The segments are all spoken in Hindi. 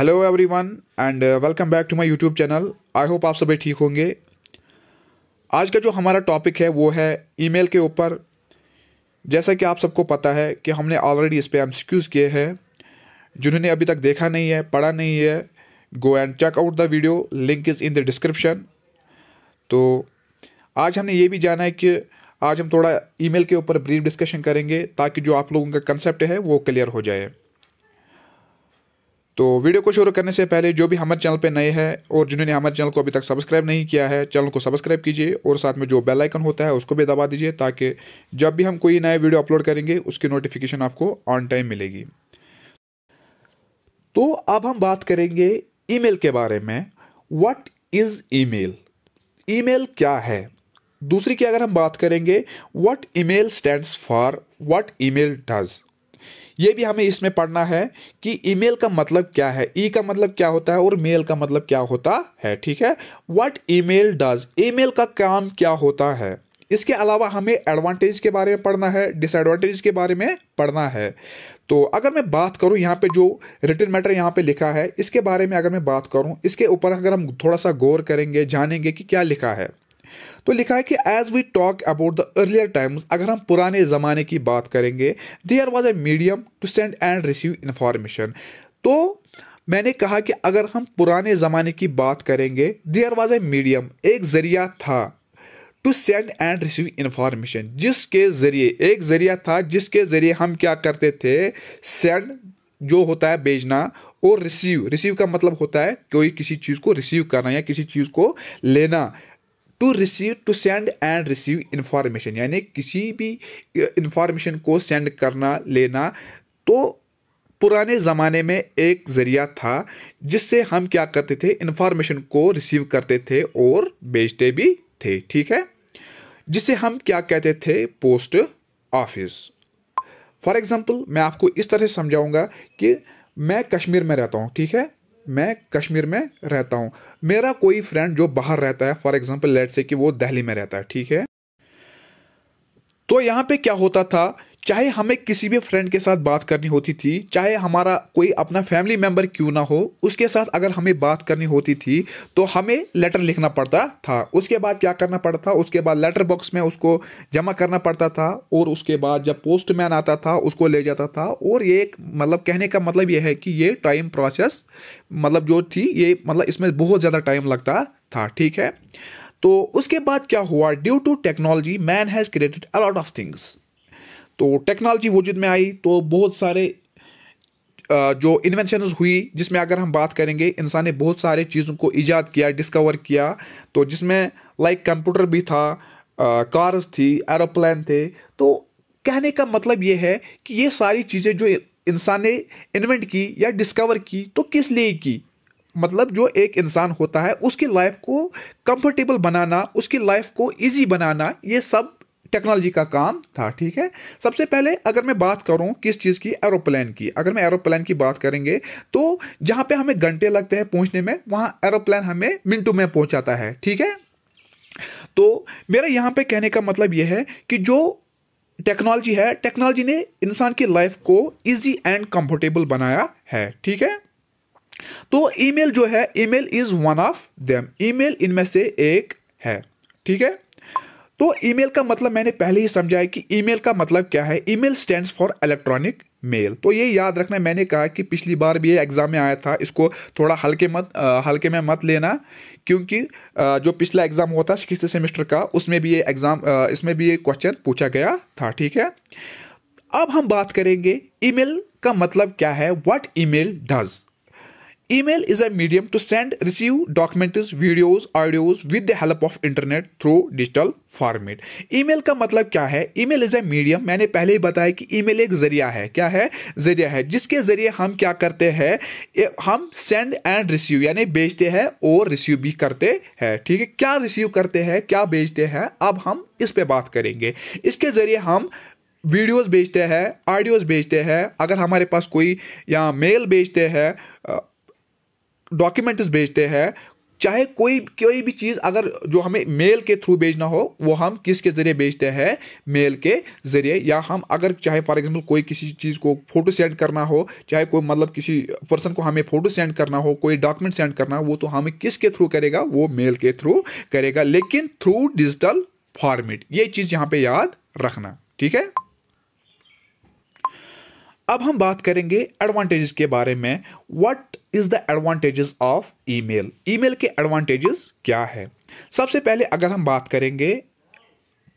Hello everyone and welcome back to my YouTube channel I hope आप सभी ठीक होंगे आज का जो हमारा टॉपिक है वो है ईमेल के ऊपर जैसा कि आप सबको पता है कि हमने ऑलरेडी इस पर एम किए हैं जिन्होंने अभी तक देखा नहीं है पढ़ा नहीं है go and check out the video link is in the description तो आज हमने ये भी जाना है कि आज हम थोड़ा ईमेल के ऊपर ब्रीफ डिस्कशन करेंगे ताकि जो आप लोगों का कंसेप्ट है वो क्लियर हो जाए तो वीडियो को शुरू करने से पहले जो भी हमारे चैनल पे नए हैं और जिन्होंने हमारे चैनल को अभी तक सब्सक्राइब नहीं किया है चैनल को सब्सक्राइब कीजिए और साथ में जो बेल आइकन होता है उसको भी दबा दीजिए ताकि जब भी हम कोई नया वीडियो अपलोड करेंगे उसकी नोटिफिकेशन आपको ऑन टाइम मिलेगी तो अब हम बात करेंगे ई के बारे में वट इज़ ई मेल क्या है दूसरी की अगर हम बात करेंगे what email stands for what email does ये भी हमें इसमें पढ़ना है कि ईमेल का मतलब क्या है ई का मतलब क्या होता है और मेल का मतलब क्या होता है ठीक है ई ईमेल डज ईमेल का काम क्या होता है इसके अलावा हमें एडवांटेज के बारे में पढ़ना है डिसएडवांटेज के बारे में पढ़ना है तो अगर मैं बात करूं यहाँ पे जो रिटर्न मैटर यहाँ पे लिखा है इसके बारे में अगर मैं बात करूं इसके ऊपर अगर हम थोड़ा सा गौर करेंगे जानेंगे कि क्या लिखा है तो लिखा है कि as we talk about the earlier times अगर हम पुराने ज़माने की बात करेंगे there was a medium to send and receive information तो मैंने कहा कि अगर हम पुराने ज़माने की बात करेंगे देयर वॉज ए मीडियम एक ज़रिया था to send and receive information जिसके ज़रिए एक ज़रिया था जिसके ज़रिए हम क्या करते थे सेंड जो होता है भेजना और रिसीव रिसीव का मतलब होता है कोई किसी चीज़ को रिसीव करना या किसी चीज़ को लेना to receive to send and receive information यानी किसी भी इंफॉर्मेशन को सेंड करना लेना तो पुराने ज़माने में एक ज़रिया था जिससे हम क्या करते थे इन्फॉर्मेशन को रिसीव करते थे और बेचते भी थे ठीक है जिसे हम क्या कहते थे पोस्ट ऑफिस फॉर एग्ज़ाम्पल मैं आपको इस तरह समझाऊंगा कि मैं कश्मीर में रहता हूँ ठीक है मैं कश्मीर में रहता हूँ मेरा कोई फ्रेंड जो बाहर रहता है फॉर एग्जाम्पल लेट से कि वो दिल्ली में रहता है ठीक है तो यहाँ पे क्या होता था चाहे हमें किसी भी फ्रेंड के साथ बात करनी होती थी चाहे हमारा कोई अपना फैमिली मेम्बर क्यों ना हो उसके साथ अगर हमें बात करनी होती थी तो हमें लेटर लिखना पड़ता था उसके बाद क्या करना पड़ता था उसके बाद लेटर बॉक्स में उसको जमा करना पड़ता था और उसके बाद जब पोस्टमैन आता था उसको ले जाता था और ये एक मतलब कहने का मतलब यह है कि ये टाइम प्रोसेस मतलब जो थी ये मतलब इसमें बहुत ज़्यादा टाइम लगता था ठीक है तो उसके बाद क्या हुआ due to technology man has created a lot of things तो टेक्नोलॉजी वजूद में आई तो बहुत सारे जो इन्वेंशन हुई जिसमें अगर हम बात करेंगे इंसान ने बहुत सारे चीज़ों को ईजाद किया डिस्कवर किया तो जिसमें लाइक कंप्यूटर भी था कार्स थी एरोप्लान थे तो कहने का मतलब ये है कि ये सारी चीज़ें जो इंसान ने इन्वेंट की या डिस्कवर की तो किस लिए की मतलब जो एक इंसान होता है उसकी लाइफ को कंफर्टेबल बनाना उसकी लाइफ को इजी बनाना ये सब टेक्नोलॉजी का काम था ठीक है सबसे पहले अगर मैं बात करूं किस चीज़ की एरोप्लेन की अगर मैं एरोप्लेन की बात करेंगे तो जहां पे हमें घंटे लगते हैं पहुंचने में वहां एरोप्लेन हमें मिनटों में पहुंचाता है ठीक है तो मेरा यहां पे कहने का मतलब यह है कि जो टेक्नोलॉजी है टेक्नोलॉजी ने इंसान की लाइफ को इजी एंड कंफर्टेबल बनाया है ठीक है तो ईमेल जो है email is one of them email इनमें से एक है ठीक है तो ईमेल का मतलब मैंने पहले ही समझाया कि ईमेल का मतलब क्या है email stands for electronic mail तो ये याद रखना मैंने कहा कि पिछली बार भी ये एग्ज़ाम में आया था इसको थोड़ा हल्के मत हल्के में मत लेना क्योंकि आ, जो पिछला एग्ज़ाम हुआ था सिक्स सेमेस्टर का उसमें भी ये एग्ज़ाम इसमें भी ये क्वेश्चन पूछा गया था ठीक है अब हम बात करेंगे ईमेल का मतलब क्या है what email does Email is a medium to send, receive documents, videos, audios with the help of internet through digital format. Email का मतलब क्या है Email इज ए मीडियम मैंने पहले ही बताया कि मेल एक जरिया है क्या है जरिया है जिसके जरिए हम क्या करते हैं हम सेंड एंड रिसीव यानी भेजते हैं और रिसीव भी करते हैं ठीक है क्या रिसीव करते हैं क्या भेजते हैं अब हम इस पर बात करेंगे इसके जरिए हम वीडियोस भेजते हैं ऑडियोज़ भेजते हैं अगर हमारे पास कोई या मेल भेजते हैं डॉक्यूमेंट्स भेजते हैं चाहे कोई कोई भी चीज़ अगर जो हमें मेल के थ्रू भेजना हो वो हम किसके ज़रिए भेजते हैं मेल के ज़रिए या हम अगर चाहे फॉर एग्जांपल कोई किसी चीज़ को फोटो सेंड करना हो चाहे कोई मतलब किसी पर्सन को हमें फ़ोटो सेंड करना हो कोई डॉक्यूमेंट सेंड करना हो वो तो हमें किसके थ्रू करेगा वो मेल के थ्रू करेगा लेकिन थ्रू डिजिटल फॉर्मेट ये चीज़ यहाँ पर याद रखना ठीक है अब हम बात करेंगे एडवांटेजेस के बारे में what is the advantages of email email के एडवांटेजेस क्या है सबसे पहले अगर हम बात करेंगे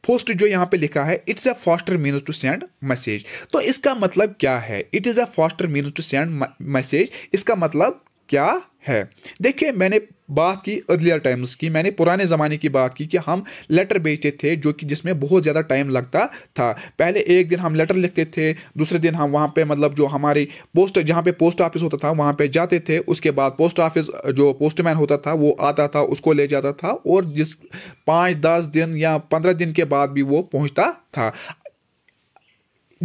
पोस्ट जो यहाँ पे लिखा है it's a faster means to send message तो इसका मतलब क्या है it is a faster means to send message इसका मतलब क्या है देखिए मैंने बात की अर्लियर टाइम्स की मैंने पुराने ज़माने की बात की कि हम लेटर बेचते थे जो कि जिसमें बहुत ज़्यादा टाइम लगता था पहले एक दिन हम लेटर लिखते थे दूसरे दिन हम वहाँ पे मतलब जो हमारी पोस्ट जहाँ पे पोस्ट ऑफिस होता था वहाँ पे जाते थे उसके बाद पोस्ट ऑफिस जो पोस्टमैन होता था वो आता था उसको ले जाता था और जिस पाँच दस दिन या पंद्रह दिन के बाद भी वो पहुँचता था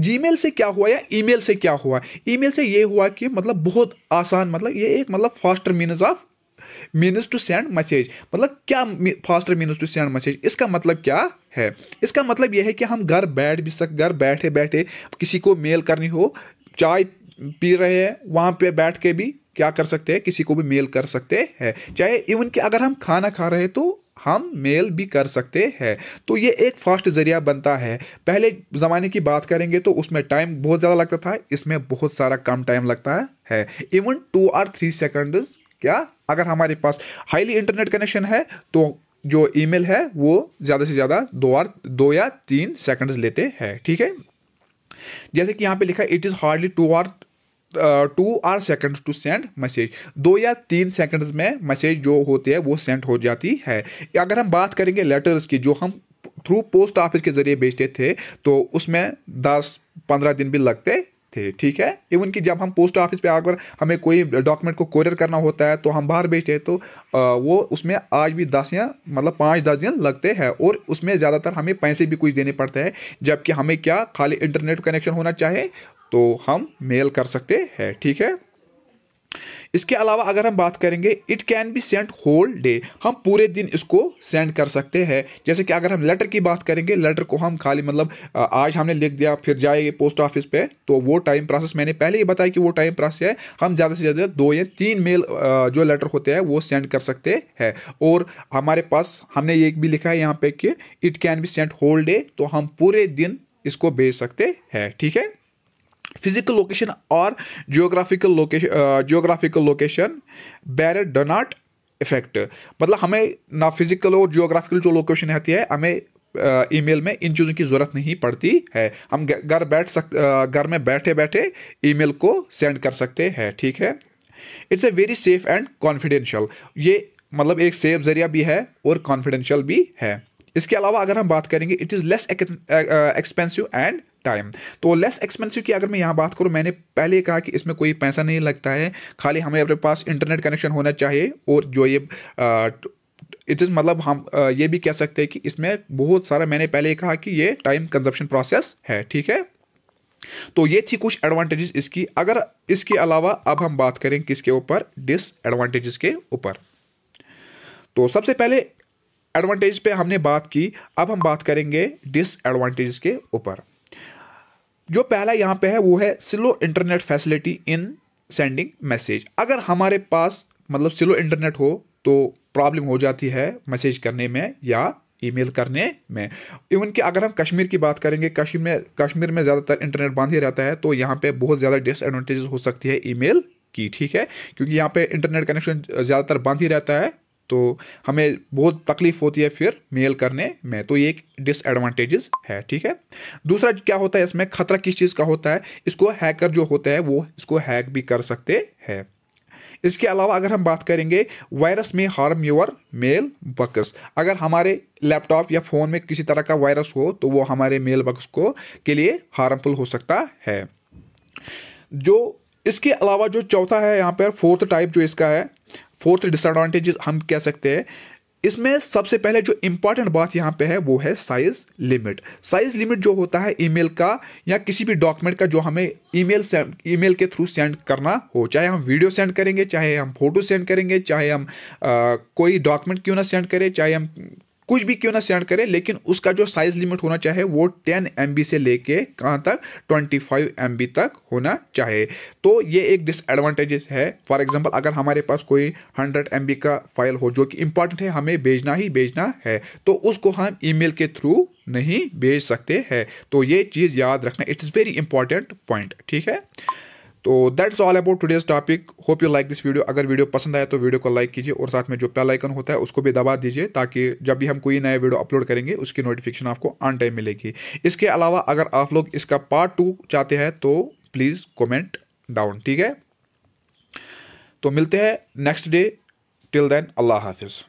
जीमेल से क्या हुआ या ईमेल से क्या हुआ ईमेल से ये हुआ कि मतलब बहुत आसान मतलब ये एक मतलब faster means of means to send message मतलब क्या faster means to send message इसका मतलब क्या है इसका मतलब यह है कि हम घर बैठ भी सक घर बैठे बैठे किसी को मेल करनी हो चाय पी रहे हैं वहाँ पे बैठ के भी क्या कर सकते हैं किसी को भी मेल कर सकते हैं चाहे इवन कि अगर हम खाना खा रहे हैं तो हम मेल भी कर सकते हैं तो ये एक फास्ट ज़रिया बनता है पहले ज़माने की बात करेंगे तो उसमें टाइम बहुत ज़्यादा लगता था इसमें बहुत सारा कम टाइम लगता है इवन टू और थ्री सेकंड्स क्या अगर हमारे पास हाईली इंटरनेट कनेक्शन है तो जो ईमेल है वो ज़्यादा से ज़्यादा दो और दो या तीन सेकंड्स लेते हैं ठीक है जैसे कि यहाँ पे लिखा है it is hardly two or two or seconds to send message दो या तीन सेकंड्स में मैसेज जो होते हैं वो सेंड हो जाती है अगर हम बात करेंगे लेटर्स की जो हम थ्रू पोस्ट ऑफिस के ज़रिए भेजते थे तो उसमें दस पंद्रह दिन भी लगते थे ठीक है इवन कि जब हम पोस्ट ऑफिस पे आकर हमें कोई डॉक्यूमेंट को कोरियर करना होता है तो हम बाहर भेजते हैं तो वो उसमें आज भी दस या मतलब पाँच दस दिन लगते हैं और उसमें ज़्यादातर हमें पैसे भी कुछ देने पड़ते हैं जबकि हमें क्या खाली इंटरनेट कनेक्शन होना चाहिए तो हम मेल कर सकते हैं ठीक है इसके अलावा अगर हम बात करेंगे it can be sent whole day हम पूरे दिन इसको सेंड कर सकते हैं जैसे कि अगर हम लेटर की बात करेंगे लेटर को हम खाली मतलब आज हमने लिख दिया फिर जाएगी पोस्ट ऑफिस पे तो वो टाइम प्रोसेस मैंने पहले ही बताया कि वो टाइम प्रोसेस है हम ज़्यादा से ज़्यादा दो या तीन मेल जो लेटर होते हैं वो सेंड कर सकते हैं और हमारे पास हमने ये भी लिखा है यहाँ पे कि it can be sent whole day तो हम पूरे दिन इसको भेज सकते हैं ठीक है फिज़िकल लोकेशन और geographical location geographical location bar do not effect मतलब हमें ना फिजिकल और जियोग्राफिकल जो लोकेशन रहती है हमें ईमेल uh, में इन चीज़ों की ज़रूरत नहीं पड़ती है हम घर बैठ सक uh, घर में बैठे बैठे ईमेल को सेंड कर सकते हैं ठीक है it's a very safe and confidential ये मतलब एक सेफ जरिया भी है और कॉन्फिडेंशियल भी है इसके अलावा अगर हम बात करेंगे it is less expensive and time तो लेस एक्सपेंसिव की अगर मैं यहाँ बात करूँ मैंने पहले कहा कि इसमें कोई पैसा नहीं लगता है खाली हमें अपने पास इंटरनेट कनेक्शन होना चाहिए और जो ये इट इज़ मतलब हम ये भी कह सकते हैं कि इसमें बहुत सारा मैंने पहले कहा कि ये टाइम कंजप्शन प्रोसेस है ठीक है तो ये थी कुछ एडवांटेजेस इसकी अगर इसके अलावा अब हम बात करें किसके ऊपर डिसएडवांटेजेस के ऊपर तो सबसे पहले एडवांटेज पे हमने बात की अब हम बात करेंगे डिसएडवांटेजेस के ऊपर जो पहला यहाँ पे है वो है slow internet facility in sending message अगर हमारे पास मतलब स्लो इंटरनेट हो तो प्रॉब्लम हो जाती है मैसेज करने में या ईमेल करने में इवन कि अगर हम कश्मीर की बात करेंगे कश्मीर में कश्मीर में ज़्यादातर इंटरनेट बंद ही रहता है तो यहाँ पे बहुत ज़्यादा डिसएडवांटेजेस हो सकती है ईमेल की ठीक है क्योंकि यहाँ पे इंटरनेट कनेक्शन ज़्यादातर बंद ही रहता है तो हमें बहुत तकलीफ होती है फिर मेल करने में तो ये एक डिसएडवांटेजेस है ठीक है दूसरा क्या होता है इसमें खतरा किस चीज़ का होता है इसको हैकर जो होता है वो इसको हैक भी कर सकते हैं इसके अलावा अगर हम बात करेंगे वायरस में हार्म योर मेल बक्स अगर हमारे लैपटॉप या फ़ोन में किसी तरह का वायरस हो तो वो हमारे मेल बक्स को के लिए हार्मफुल हो सकता है जो इसके अलावा जो चौथा है यहाँ पर फोर्थ टाइप जो इसका है फोर्थ डिसएडवांटेज हम कह सकते हैं इसमें सबसे पहले जो इंपॉर्टेंट बात यहाँ पे है वो है साइज लिमिट साइज लिमिट जो होता है ईमेल का या किसी भी डॉक्यूमेंट का जो हमें ईमेल ईमेल के थ्रू सेंड करना हो चाहे हम वीडियो सेंड करेंगे चाहे हम फोटो सेंड करेंगे चाहे हम आ, कोई डॉक्यूमेंट क्यों ना सेंड करें चाहे हम कुछ भी क्यों ना सेंड करें लेकिन उसका जो साइज लिमिट होना चाहिए वो टेन एम से लेके कहाँ तक ट्वेंटी फाइव एम तक होना चाहिए तो ये एक डिसएडवांटेजेस है फॉर एग्जाम्पल अगर हमारे पास कोई हंड्रेड एम का फाइल हो जो कि इंपॉर्टेंट है हमें भेजना ही भेजना है तो उसको हम ईमेल के थ्रू नहीं भेज सकते हैं तो ये चीज़ याद रखना इट्स वेरी इंपॉर्टेंट पॉइंट ठीक है तो that's all about today's topic hope you like this video अगर वीडियो पसंद आया तो वीडियो को लाइक कीजिए और साथ में जो बेल आइकन होता है उसको भी दबा दीजिए ताकि जब भी हम कोई नया वीडियो अपलोड करेंगे उसकी नोटिफिकेशन आपको ऑन टाइम मिलेगी इसके अलावा अगर आप लोग इसका पार्ट टू चाहते हैं तो प्लीज़ कॉमेंट डाउन ठीक है तो मिलते हैं next day till then Allah हाफिज़